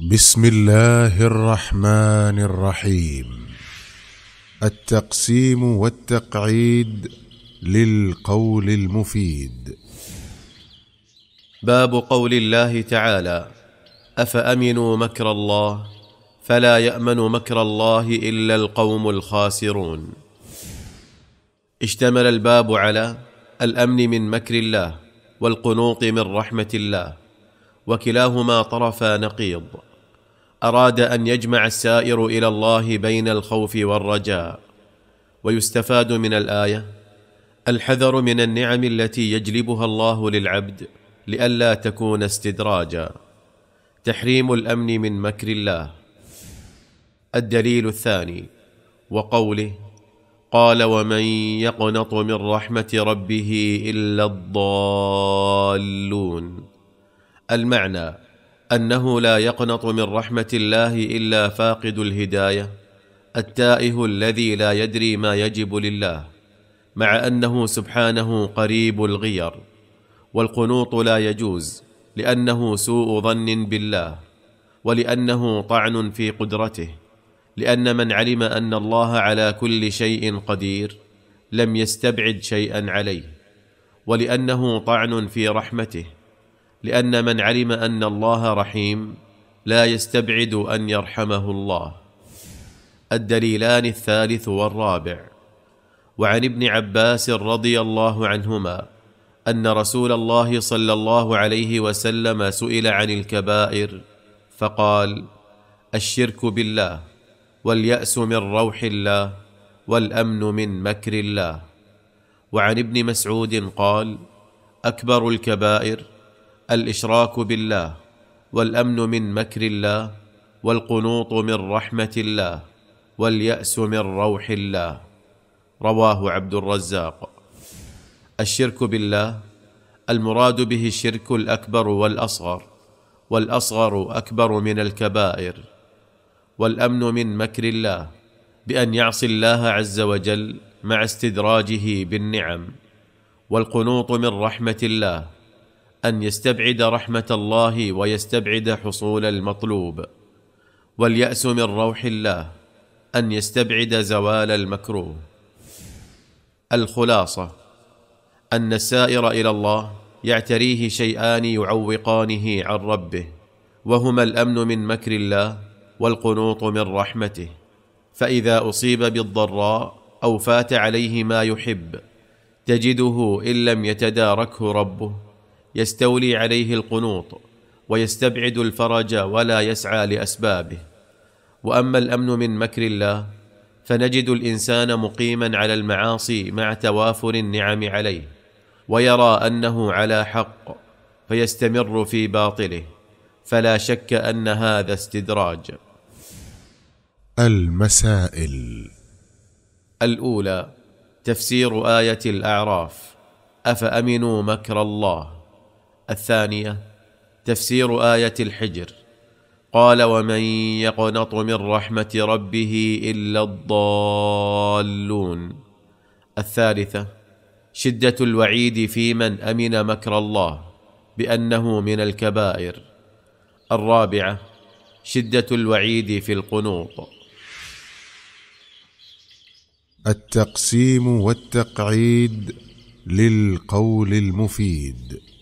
بسم الله الرحمن الرحيم التقسيم والتقعيد للقول المفيد باب قول الله تعالى افامنوا مكر الله فلا يامن مكر الله الا القوم الخاسرون اشتمل الباب على الامن من مكر الله والقنوط من رحمه الله وكلاهما طرفا نقيض اراد ان يجمع السائر الى الله بين الخوف والرجاء ويستفاد من الايه الحذر من النعم التي يجلبها الله للعبد لئلا تكون استدراجا تحريم الامن من مكر الله الدليل الثاني وقوله قال ومن يقنط من رحمه ربه الا الضالون المعنى انه لا يقنط من رحمه الله الا فاقد الهدايه التائه الذي لا يدري ما يجب لله مع انه سبحانه قريب الغير والقنوط لا يجوز لانه سوء ظن بالله ولانه طعن في قدرته لان من علم ان الله على كل شيء قدير لم يستبعد شيئا عليه ولانه طعن في رحمته لان من علم ان الله رحيم لا يستبعد ان يرحمه الله الدليلان الثالث والرابع وعن ابن عباس رضي الله عنهما ان رسول الله صلى الله عليه وسلم سئل عن الكبائر فقال الشرك بالله والياس من روح الله والامن من مكر الله وعن ابن مسعود قال اكبر الكبائر الاشراك بالله والامن من مكر الله والقنوط من رحمه الله والياس من روح الله رواه عبد الرزاق الشرك بالله المراد به الشرك الاكبر والاصغر والاصغر اكبر من الكبائر والامن من مكر الله بان يعصي الله عز وجل مع استدراجه بالنعم والقنوط من رحمه الله ان يستبعد رحمه الله ويستبعد حصول المطلوب والياس من روح الله ان يستبعد زوال المكروه الخلاصه ان السائر الى الله يعتريه شيئان يعوقانه عن ربه وهما الامن من مكر الله والقنوط من رحمته فاذا اصيب بالضراء او فات عليه ما يحب تجده ان لم يتداركه ربه يستولي عليه القنوط ويستبعد الفرج ولا يسعى لاسبابه واما الامن من مكر الله فنجد الانسان مقيما على المعاصي مع توافر النعم عليه ويرى انه على حق فيستمر في باطله فلا شك ان هذا استدراج المسائل الاولى تفسير ايه الاعراف افامنوا مكر الله الثانيه تفسير ايه الحجر قال ومن يقنط من رحمه ربه الا الضالون الثالثه شده الوعيد في من امن مكر الله بانه من الكبائر الرابعه شده الوعيد في القنوط التقسيم والتقعيد للقول المفيد